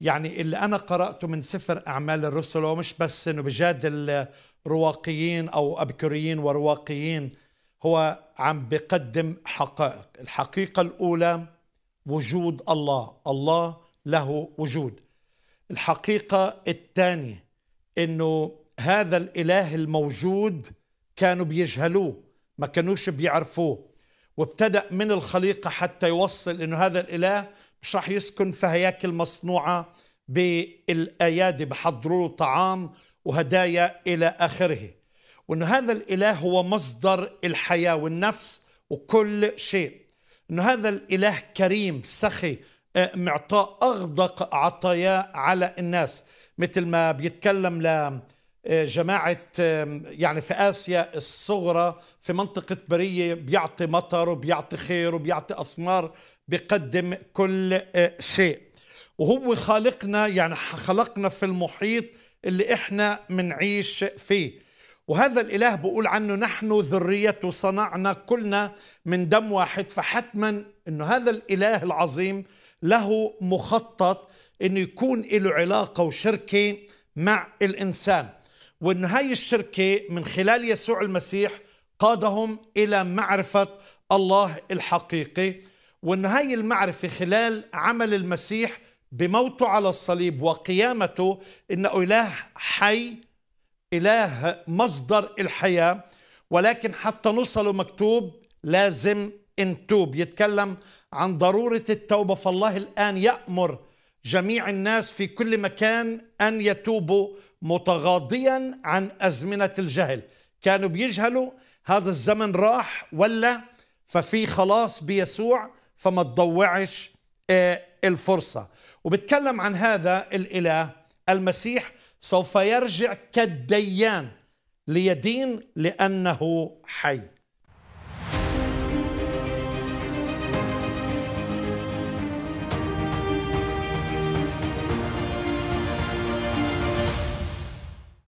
يعني اللي أنا قرأته من سفر أعمال الرسل هو مش بس أنه بجادل رواقيين أو أبكريين ورواقيين هو عم بقدم حقائق الحقيقة الأولى وجود الله الله له وجود الحقيقة الثانية أنه هذا الإله الموجود كانوا بيجهلوه ما كانوش بيعرفوه وابتدأ من الخليقة حتى يوصل أنه هذا الإله مش راح يسكن في هياكل مصنوعة بالأيادي بحضروا له طعام وهدايا إلى آخره وأن هذا الإله هو مصدر الحياة والنفس وكل شيء أن هذا الإله كريم سخي آه، معطاء أغدق عطاياه على الناس مثل ما بيتكلم ل جماعة يعني في آسيا الصغرى في منطقة برية بيعطي مطر وبيعطي خير وبيعطي أثمار بيقدم كل آه، شيء وهو خالقنا يعني خلقنا في المحيط اللي احنا منعيش فيه وهذا الإله بقول عنه نحن ذريته صنعنا كلنا من دم واحد فحتما أنه هذا الإله العظيم له مخطط أنه يكون له علاقة وشركة مع الإنسان وأن هاي الشركة من خلال يسوع المسيح قادهم إلى معرفة الله الحقيقي وأن هاي المعرفة خلال عمل المسيح بموته على الصليب وقيامته إنه إله حي إله مصدر الحياة ولكن حتى نوصله مكتوب لازم انتوب يتكلم عن ضرورة التوبة فالله الآن يأمر جميع الناس في كل مكان أن يتوبوا متغاضيا عن أزمنة الجهل كانوا بيجهلوا هذا الزمن راح ولا ففي خلاص بيسوع فما تضوعش آه، الفرصة وبتكلم عن هذا الإله المسيح سوف يرجع كالديان ليدين لأنه حي